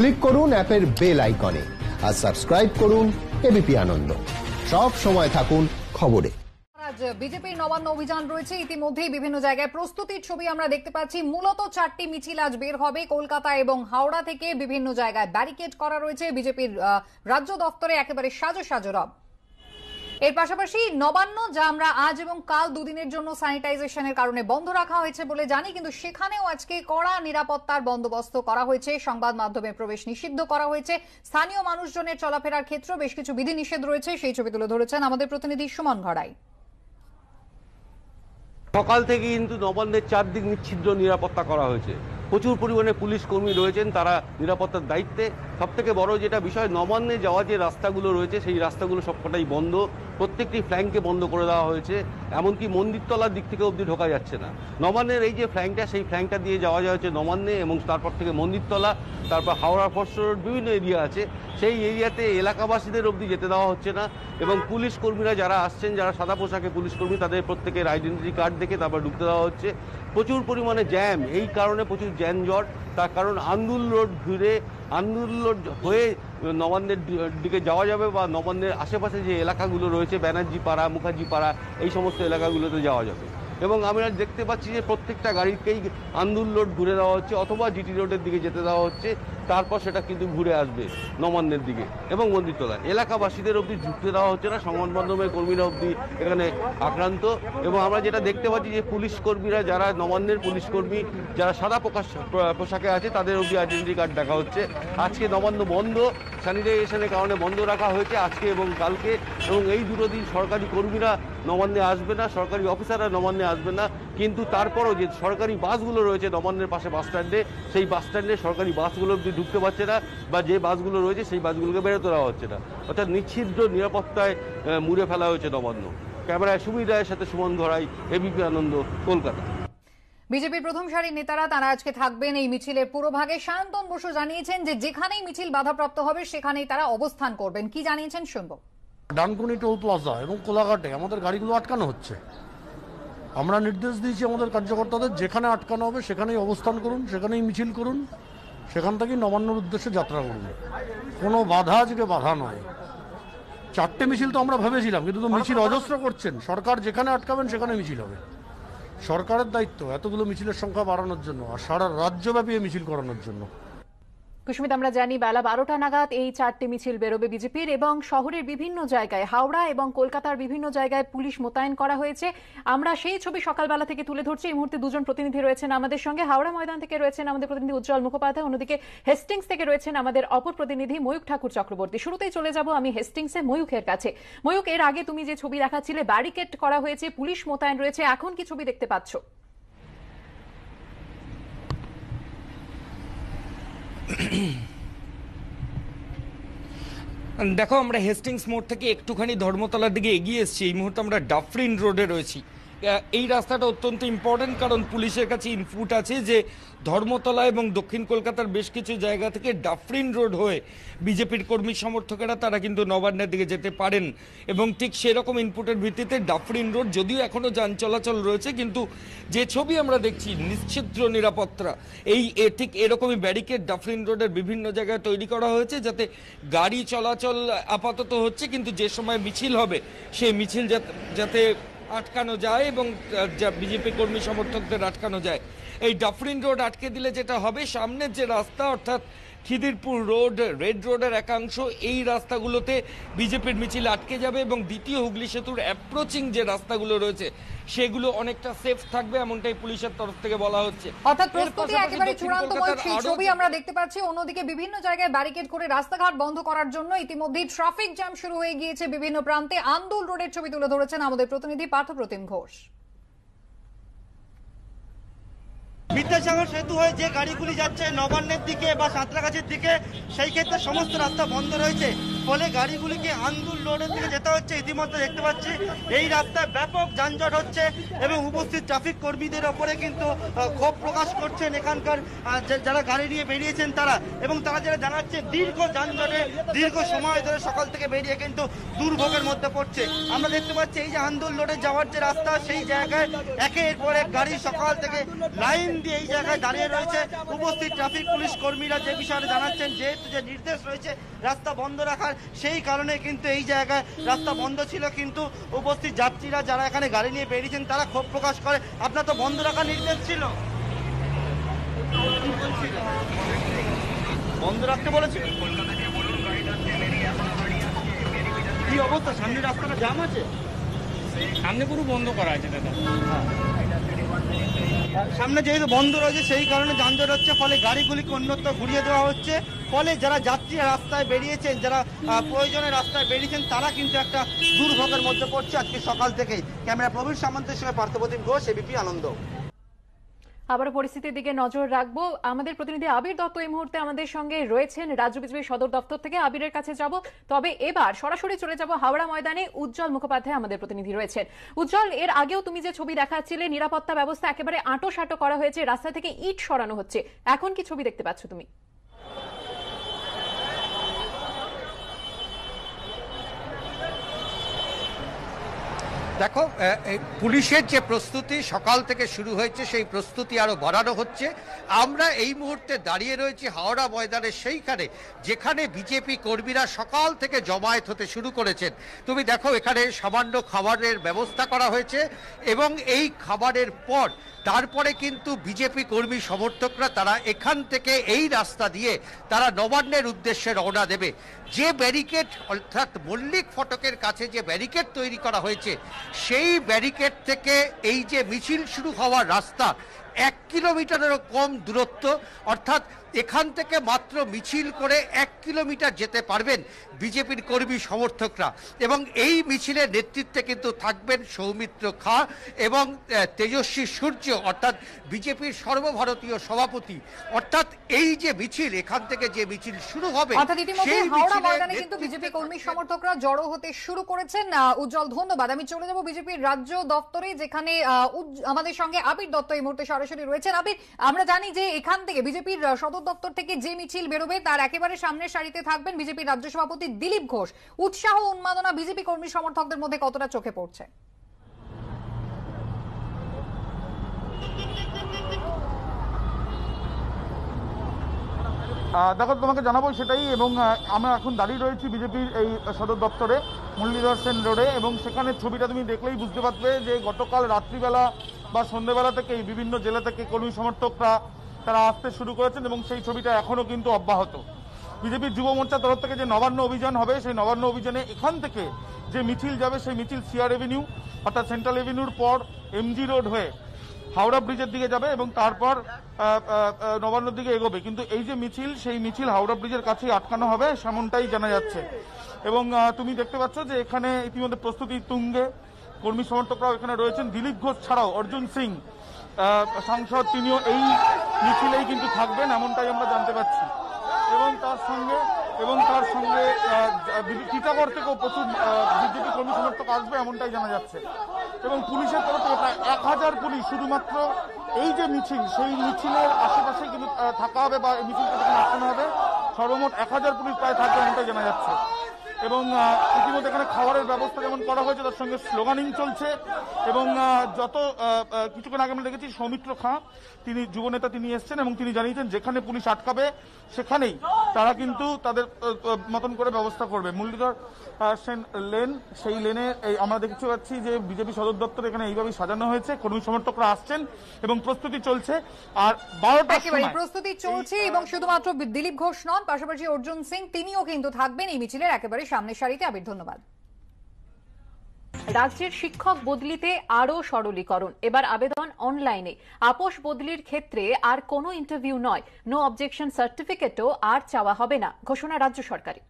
Click করুন অ্যাপের bell আইকনে আর সাবস্ক্রাইব করুন এবিপি আনন্দ সব সময় থাকুন খবরে বিজেপির নবান্ন অভিযান রয়েছে ইতিমধ্যেই বিভিন্ন জায়গায় প্রস্তুতির ছবি আমরা দেখতে পাচ্ছি মূলত চারটি মিছিল আজ বের হবে কলকাতা এবং হাওড়া থেকে বিভিন্ন জায়গায় ব্যারিকেড করা রয়েছে বিজেপির রাজ্য দফতরে একেবারে সাজো সাজো রব এর পাশাপাশি নবান্ন যা আমরা আজ এবং কাল দুদিনের জন্য স্যানিটাইজেশনের কারণে বন্ধ রাখা হয়েছে বলে জানি কিন্তু সেখানেও আজকে কড়া নিরাপত্তার বন্দোবস্ত করা হয়েছে সংবাদ মাধ্যমে প্রবেশ নিষিদ্ধ করা হয়েছে স্থানীয় মানুষজনের চলাফেরার ক্ষেত্রেও বেশ কিছু বিধিনিষেধ রয়েছে সেই ছবি তুলে ধরেছেন আমাদের প্রতিনিধি সুমন ঘড়াই সকাল থেকে কিন্তু নবান্নের চারদিক নিচ্ছিদ্র নিরাপত্তা করা হয়েছে প্রচুর পরিমাণে পুলিশ কর্মী রয়েছেন তারা নিরাপত্তার দায়িত্বে সবথেকে বড় যেটা বিষয় নবান্নে যাওয়া যে রাস্তাগুলো রয়েছে সেই রাস্তাগুলো সবকটাই বন্ধ প্রত্যেকটি ফ্ল্যাংকে বন্ধ করে দেওয়া হয়েছে এমনকি মন্দিরতলার দিক থেকে অবধি ঢোকা যাচ্ছে না নবান্নের এই যে ফ্ল্যাঙ্কটা সেই ফ্ল্যাঙ্কটা দিয়ে যাওয়া যাচ্ছে নবান্নে এবং তারপর থেকে মন্দিরতলা তারপর হাওড়া ফর্স রোড বিভিন্ন এরিয়া আছে সেই এরিয়াতে এলাকাবাসীদের অবধি যেতে দেওয়া হচ্ছে না এবং পুলিশ কর্মীরা যারা আসছেন যারা সাদা পোশাকে পুলিশ কর্মী তাদের প্রত্যেকের আইডেন্টি কার্ড দেখে তারপর ঢুকতে দেওয়া হচ্ছে প্রচুর পরিমাণে জ্যাম এই কারণে প্রচুর জ্যানজট তার কারণ আন্দুল রোড ঘিরে আন্দুল রোড হয়ে নবান্নের দিকে যাওয়া যাবে বা নবান্নের আশেপাশে যে এলাকাগুলো রয়েছে ব্যানার্জি পাড়া মুখার্জি পাড়া এই সমস্ত এলাকাগুলোতে যাওয়া যাবে এবং আমরা দেখতে পাচ্ছি যে প্রত্যেকটা গাড়িকেই আন্দুল রোড ঘুরে দেওয়া হচ্ছে অথবা জিটি রোডের দিকে যেতে দেওয়া হচ্ছে তারপর সেটা কিন্তু ঘুরে আসবে নবান্নের দিকে এবং মন্দিরতলায় এলাকাবাসীদের অবধি ঢুকতে দেওয়া হচ্ছে না সংবাদ মাধ্যমের কর্মীরা অবধি এখানে আক্রান্ত এবং আমরা যেটা দেখতে পাচ্ছি যে পুলিশ কর্মীরা যারা নবান্নের পুলিশ কর্মী যারা সাদা প্রকাশ পোশাকে আছে তাদের অবধি আইডেন্টি কার্ড দেখা হচ্ছে আজকে নমান্য বন্ধ স্যানিটাইজেশনের কারণে বন্ধ রাখা হয়েছে আজকে এবং কালকে এবং এই দুটো দিন সরকারি কর্মীরা নবান্নে আসবে না সরকারি অফিসাররা নবান্নে আসবে না কিন্তু তারপরও যে সরকারি বাসগুলো রয়েছে নবান্নের পাশে বাস স্ট্যান্ডে সেই বাস স্ট্যান্ডে সরকারি বাসগুলো ঢুকতে পারছে না বা যে বাসগুলো রয়েছে সেই বাসগুলোকে বেরোতে দেওয়া হচ্ছে না অর্থাৎ নিচ্ছিদ্র নিরাপত্তায় মুড়ে ফেলা হয়েছে নবান্ন ক্যামেরায় সুমির রায়ের সাথে সুমন ঘরাই এবিপি আনন্দ কলকাতা বিজেপির প্রথম সারির নেতারা তারা আজকে থাকবেন এই মিছিলের পুরোভাগে সায়ন্তন বসু জানিয়েছেন যে যেখানেই মিছিল বাধাপ্রাপ্ত হবে সেখানেই তারা অবস্থান করবেন কি জানিয়েছেন শুনবো ডানকুনি টোল প্লাজা এবং কোলাঘাটে আমাদের গাড়িগুলো আটকানো হচ্ছে আমরা নির্দেশ দিয়েছি আমাদের কার্যকর্তাদের যেখানে আটকানো হবে সেখানেই অবস্থান করুন সেখানেই মিছিল করুন সেখান থেকেই নবান্নর উদ্দেশ্যে যাত্রা করুন কোনো বাধা আজকে বাধা নয় চারটে মিছিল তো আমরা ভেবেছিলাম কিন্তু মিছিল অজস্র করছেন সরকার যেখানে আটকাবেন সেখানে মিছিল হবে সরকারের দায়িত্ব এতগুলো মিছিলের সংখ্যা বাড়ানোর জন্য আর সারা রাজ্যব্যাপী মিছিল করানোর জন্য কুসুমিত আমরা জানি বেলা বারোটা নাগাদ এই চারটি মিছিল বেরোবে বিজেপির এবং শহরের বিভিন্ন জায়গায় হাওড়া এবং কলকাতার বিভিন্ন জায়গায় পুলিশ মোতায়েন করা হয়েছে আমরা সেই ছবি সকালবেলা থেকে তুলে ধরছি এই মুহূর্তে দুজন প্রতিনিধি রয়েছেন আমাদের সঙ্গে হাওড়া ময়দান থেকে রয়েছেন আমাদের প্রতিনিধি উজ্জ্বল মুখোপাধ্যায় অন্যদিকে হেস্টিংস থেকে রয়েছেন আমাদের অপর প্রতিনিধি ময়ূক ঠাকুর চক্রবর্তী শুরুতেই চলে যাব আমি হেস্টিংসে ময়ূকের কাছে ময়ূক এর আগে তুমি যে ছবি দেখাচ্ছিলে ব্যারিকেড করা হয়েছে পুলিশ মোতায়েন রয়েছে এখন কি ছবি দেখতে পাচ্ছ দেখো আমরা হেস্টিংস মোড় থেকে একটুখানি ধর্মতলার দিকে এগিয়ে এসেছি এই মুহূর্তে আমরা ডাফরিন রোডে রয়েছি এই রাস্তাটা অত্যন্ত ইম্পর্টেন্ট কারণ পুলিশের কাছে ইনপুট আছে যে ধর্মতলা এবং দক্ষিণ কলকাতার বেশ কিছু জায়গা থেকে ডাফরিন রোড হয়ে বিজেপির কর্মী সমর্থকেরা তারা কিন্তু নবান্নের দিকে যেতে পারেন এবং ঠিক সেরকম ইনপুটের ভিত্তিতে ডাফরিন রোড যদিও এখনও যান চলাচল রয়েছে কিন্তু যে ছবি আমরা দেখছি নিশ্চিদ্র নিরাপত্তা এই ঠিক এরকমই ব্যারিকেড ডাফরিন রোডের বিভিন্ন জায়গায় তৈরি করা হয়েছে যাতে গাড়ি চলাচল আপাতত হচ্ছে কিন্তু যে সময় মিছিল হবে সেই মিছিল যাতে আটকানো যায় এবং বিজেপি কর্মী সমর্থকদের আটকানো যায় এই ডাফরিন রোড আটকে দিলে যেটা হবে সামনের যে রাস্তা অর্থাৎ খিদিরপুর রোড রেড রোডের একাংশ এই রাস্তাগুলোতে বিজেপির মিছিল আটকে যাবে এবং দ্বিতীয় হুগলি সেতুর অ্যাপ্রোচিং যে রাস্তাগুলো রয়েছে সেগুলো অনেকটা সেফ থাকবে এমনটাই পুলিশের তরফ থেকে বলা হচ্ছে অর্থাৎ প্রস্তুতি একেবারে ছবি আমরা দেখতে পাচ্ছি অন্যদিকে বিভিন্ন জায়গায় ব্যারিকেড করে রাস্তাঘাট বন্ধ করার জন্য ইতিমধ্যেই ট্রাফিক জ্যাম শুরু হয়ে গিয়েছে বিভিন্ন প্রান্তে আন্দোল রোডের ছবি তুলে ধরেছেন আমাদের প্রতিনিধি প্রতিম ঘোষ বিদ্যাসাগর সেতু হয়ে যে গাড়িগুলি যাচ্ছে নবান্নের দিকে বা সাঁতরাগাছির দিকে সেই ক্ষেত্রে সমস্ত রাস্তা বন্ধ রয়েছে ফলে গাড়িগুলিকে আন্দুল রোডের দিকে যেতে হচ্ছে ইতিমধ্যে দেখতে পাচ্ছি এই রাস্তায় ব্যাপক যানজট হচ্ছে এবং উপস্থিত ট্রাফিক কর্মীদের ওপরে কিন্তু ক্ষোভ প্রকাশ করছেন এখানকার যারা গাড়ি নিয়ে বেরিয়েছেন তারা এবং তারা যারা জানাচ্ছে দীর্ঘ যানজটে দীর্ঘ সময় ধরে সকাল থেকে বেরিয়ে কিন্তু দুর্ভোগের মধ্যে পড়ছে আমরা দেখতে পাচ্ছি এই যে আন্দুল রোডে যাওয়ার যে রাস্তা সেই জায়গায় একের পর এক গাড়ি সকাল থেকে লাইন দিয়ে এই জায়গায় দাঁড়িয়ে রয়েছে উপস্থিত ট্রাফিক পুলিশ কর্মীরা যে বিষয়ে জানাচ্ছেন যেহেতু যে নির্দেশ রয়েছে রাস্তা বন্ধ রাখা রাস্তার সেই কারণে কিন্তু এই জায়গায় রাস্তা বন্ধ ছিল কিন্তু উপস্থিত যাত্রীরা যারা এখানে গাড়ি নিয়ে বেরিয়েছেন তারা ক্ষোভ প্রকাশ করে আপনার তো বন্ধ রাখার নির্দেশ ছিল বন্ধ রাখতে বলেছে কি অবস্থা সামনে রাস্তাটা জাম আছে সামনে পুরো বন্ধ করা আছে দাদা হ্যাঁ। সামনে যেহেতু বন্ধ রয়েছে সেই কারণে যানজট হচ্ছে ফলে গাড়িগুলিকে অন্যত্র ঘুরিয়ে দেওয়া হচ্ছে ফলে যারা যাত্রীরা রাস্তায় বেরিয়েছেন যারা প্রয়োজনে রাস্তায় বেরিয়েছেন তারা কিন্তু একটা দুর্ভোগের মধ্যে পড়ছে আজকে সকাল থেকেই ক্যামেরা প্রবীর সামন্তের সঙ্গে পার্থপ্রতিম ঘোষ এবিপি আনন্দ আবার পরিস্থিতির দিকে নজর রাখবো আমাদের প্রতিনিধি আবির দত্ত এই মুহূর্তে আমাদের সঙ্গে রয়েছেন রাজ্য বিজেপির সদর দপ্তর থেকে আবিরের কাছে যাব তবে এবার সরাসরি চলে যাব হাওড়া ময়দানে উজ্জ্বল মুখোপাধ্যায় আমাদের প্রতিনিধি রয়েছেন উজ্জ্বল এর আগেও তুমি যে ছবি দেখাচ্ছিলে নিরাপত্তা ব্যবস্থা একেবারে আঁটো সাটো করা হয়েছে রাস্তা থেকে ইট সরানো হচ্ছে এখন কি ছবি দেখতে পাচ্ছ তুমি দেখো পুলিশের যে প্রস্তুতি সকাল থেকে শুরু হয়েছে সেই প্রস্তুতি আরও বাড়ানো হচ্ছে আমরা এই মুহূর্তে দাঁড়িয়ে রয়েছি হাওড়া ময়দানের সেইখানে যেখানে বিজেপি কর্মীরা সকাল থেকে জমায়েত হতে শুরু করেছেন তুমি দেখো এখানে সামান্য খাবারের ব্যবস্থা করা হয়েছে এবং এই খাবারের পর তারপরে কিন্তু বিজেপি কর্মী সমর্থকরা তারা এখান থেকে এই রাস্তা দিয়ে তারা নবান্নের উদ্দেশ্যে রওনা দেবে যে ব্যারিকেড অর্থাৎ মল্লিক ফটকের কাছে যে ব্যারিকেড তৈরি করা হয়েছে সেই ব্যারিকেড থেকে এই যে মিছিল শুরু হওয়ার রাস্তা এক কিলোমিটারেরও কম দূরত্ব অর্থাৎ এখান থেকে মাত্র মিছিল করে এক কিলোমিটার যেতে পারবেন বিজেপির কর্মী সমর্থকরা এবং এই মিছিলের নেতৃত্বে কিন্তু থাকবেন সৌমিত্র খা এবং তেজস্বী সূর্য অর্থাৎ বিজেপির সর্বভারতীয় সভাপতি অর্থাৎ এই যে মিছিল এখান থেকে যে মিছিল শুরু হবে সেই কিন্তু বিজেপি কর্মী সমর্থকরা জড়ো হতে শুরু করেছেন উজ্জ্বল ধন্যবাদ আমি চলে যাব বিজেপির রাজ্য দপ্তরে যেখানে আমাদের সঙ্গে আবির দত্ত এই মুহূর্তে সরাসরি রয়েছেন আবির আমরা জানি যে এখান থেকে বিজেপির সদস্য সদর দপ্তর থেকে যে মিছিল বেরোবে তার একেবারে সামনের সারিতে থাকবেন বিজেপির রাজ্য সভাপতি দিলীপ ঘোষ উৎসাহ উন্মাদনা বিজেপি কর্মী সমর্থকদের মধ্যে কতটা চোখে পড়ছে দেখো তোমাকে জানাবো সেটাই এবং আমরা এখন দাঁড়িয়ে রয়েছি বিজেপির এই সদর দপ্তরে মুরলিধর সেন রোডে এবং সেখানে ছবিটা তুমি দেখলেই বুঝতে পারবে যে গতকাল রাত্রিবেলা বা সন্ধ্যেবেলা থেকে বিভিন্ন জেলা থেকে কর্মী সমর্থকরা তারা আসতে শুরু করেছেন এবং সেই ছবিটা এখনও কিন্তু অব্যাহত বিজেপির যুব মোর্চার তরফ থেকে যে নবান্ন অভিযান হবে সেই নবান্ন অভিযানে এখান থেকে যে মিছিল যাবে সেই মিছিল সিআর এভিনিউ অর্থাৎ সেন্ট্রাল এভিনিউর পর এমজি রোড হয়ে হাওড়া ব্রিজের দিকে যাবে এবং তারপর নবান্নর দিকে এগোবে কিন্তু এই যে মিছিল সেই মিছিল হাওড়া ব্রিজের কাছেই আটকানো হবে সেমনটাই জানা যাচ্ছে এবং তুমি দেখতে পাচ্ছ যে এখানে ইতিমধ্যে প্রস্তুতি তুঙ্গে কর্মী সমর্থকরাও এখানে রয়েছেন দিলীপ ঘোষ ছাড়াও অর্জুন সিং সাংসদ তিনিও এই মিছিলেই কিন্তু থাকবেন এমনটাই আমরা জানতে পারছি এবং তার সঙ্গে এবং তার সঙ্গে টিটাগড় থেকেও প্রচুর বিজেপি কর্মী সমর্থক আসবে এমনটাই জানা যাচ্ছে এবং পুলিশের তরফ থেকে প্রায় এক হাজার পুলিশ শুধুমাত্র এই যে মিছিল সেই মিছিলের আশেপাশে কিন্তু থাকা হবে বা মিছিলটা যখন আসানো হবে সর্বমোট এক হাজার পুলিশ প্রায় থাকবে এমনটাই জানা যাচ্ছে এবং ইতিমধ্যে এখানে খাবারের ব্যবস্থা যেমন করা হয়েছে তার সঙ্গে স্লোগানিং চলছে এবং যত কিছুক্ষণ আগে আমরা দেখেছি সৌমিত্র খাঁ তিনি যুবনেতা তিনি এসছেন এবং তিনি জানিয়েছেন যেখানে পুলিশ আটকাবে সেখানেই তারা কিন্তু তাদের মতন করে ব্যবস্থা করবে মুরলীধর সেন লেন সেই লেনে আমরা দেখতে পাচ্ছি যে বিজেপি সদর দপ্তর এখানে এইভাবেই সাজানো হয়েছে কর্মী সমর্থকরা আসছেন এবং প্রস্তুতি চলছে আর বারোটা প্রস্তুতি চলছে এবং শুধুমাত্র দিলীপ ঘোষ নন পাশাপাশি অর্জুন সিং তিনিও কিন্তু থাকবেন এই মিছিলের একেবারে সামনের সারিতে আবির ধন্যবাদ রাজ্যের শিক্ষক বদলিতে আরও সরলীকরণ এবার আবেদন অনলাইনে আপোষ বদলির ক্ষেত্রে আর কোনো ইন্টারভিউ নয় নো অবজেকশন সার্টিফিকেটও আর চাওয়া হবে না ঘোষণা রাজ্য সরকারের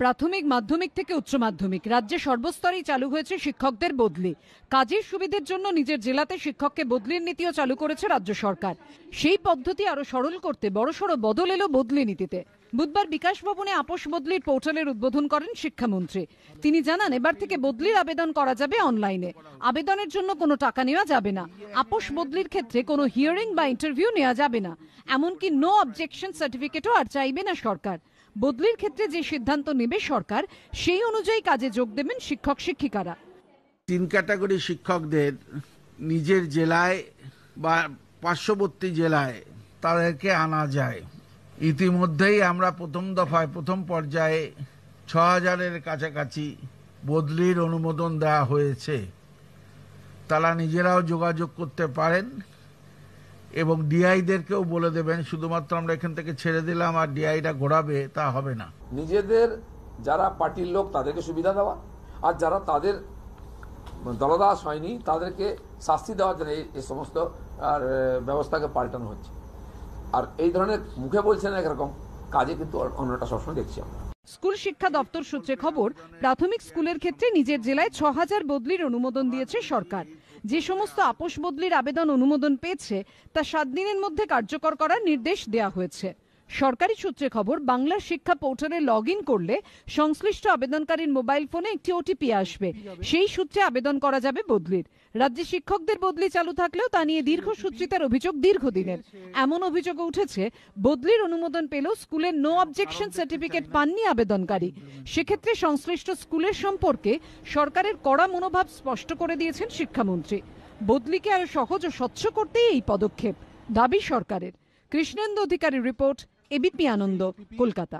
প্রাথমিক মাধ্যমিক থেকে উচ্চ মাধ্যমিক রাজ্যে সর্বস্তরেই চালু হয়েছে শিক্ষকদের বদলি কাজের সুবিধের জন্য নিজের জেলাতে শিক্ষককে বদলির নীতিও চালু করেছে রাজ্য সরকার সেই পদ্ধতি আরো সরল করতে বড়সড় বদল এলো বদলি নীতিতে বুধবার বিকাশ ভবনে আপোষ বদলির পোর্টালের উদ্বোধন করেন শিক্ষামন্ত্রী তিনি জানান এবার থেকে বদলির আবেদন করা যাবে অনলাইনে আবেদনের জন্য কোনো টাকা নেওয়া যাবে না আপোষ বদলির ক্ষেত্রে কোনো হিয়ারিং বা ইন্টারভিউ নেওয়া যাবে না এমনকি নো অবজেকশন সার্টিফিকেটও আর চাইবে না সরকার বদলির ক্ষেত্রে যে সিদ্ধান্ত নেবে সরকার সেই অনুযায়ী কাজে যোগ দেবেন শিক্ষক শিক্ষিকারা তিন ক্যাটাগরি শিক্ষকদের নিজের জেলায় বা পার্শ্ববর্তী জেলায় তাদেরকে আনা যায় ইতিমধ্যেই আমরা প্রথম দফায় প্রথম পর্যায়ে ছ হাজারের কাছাকাছি বদলির অনুমোদন দেওয়া হয়েছে তারা নিজেরাও যোগাযোগ করতে পারেন এবং ডিআইদেরকেও বলে দেবেন শুধুমাত্র আমরা এখান থেকে ছেড়ে দিলাম আর ডিআইটা ঘোরাবে তা হবে না নিজেদের যারা পার্টির লোক তাদেরকে সুবিধা দেওয়া আর যারা তাদের দলদাস হয়নি তাদেরকে শাস্তি দেওয়ার জন্য এই সমস্ত ব্যবস্থাকে পাল্টানো হচ্ছে আর এই ধরনের মুখে বলছেন একরকম কাজে কিন্তু অন্যটা সবসময় দেখছি আমরা স্কুল শিক্ষা দপ্তর সূত্রে খবর প্রাথমিক স্কুলের ক্ষেত্রে নিজের জেলায় ছ হাজার বদলির অনুমোদন দিয়েছে সরকার যে সমস্ত আপোষ বদলির আবেদন অনুমোদন পেয়েছে তা সাত দিনের মধ্যে কার্যকর করার নির্দেশ দেয়া হয়েছে সরকারি সূত্রে খবর বাংলা শিক্ষা পোর্টালে লগ ইন করলে সংশ্লিষ্ট আবেদনকারীর মোবাইল ফোনে একটি ওটিপি আসবে সেই সূত্রে আবেদন করা যাবে বদলির রাজ্যে শিক্ষকদের বদলি চালু থাকলেও তা নিয়ে দীর্ঘ সূত্রিতার অভিযোগ দীর্ঘদিনের এমন অভিযোগ উঠেছে বদলির অনুমোদন পেলেও স্কুলের নো অবজেকশন সার্টিফিকেট পাননি আবেদনকারী সেক্ষেত্রে সংশ্লিষ্ট স্কুলের সম্পর্কে সরকারের কড়া মনোভাব স্পষ্ট করে দিয়েছেন শিক্ষামন্ত্রী বদলিকে আরো সহজ ও স্বচ্ছ করতেই এই পদক্ষেপ দাবি সরকারের কৃষ্ণেন্দু অধিকারী রিপোর্ট এবিপি আনন্দ কলকাতা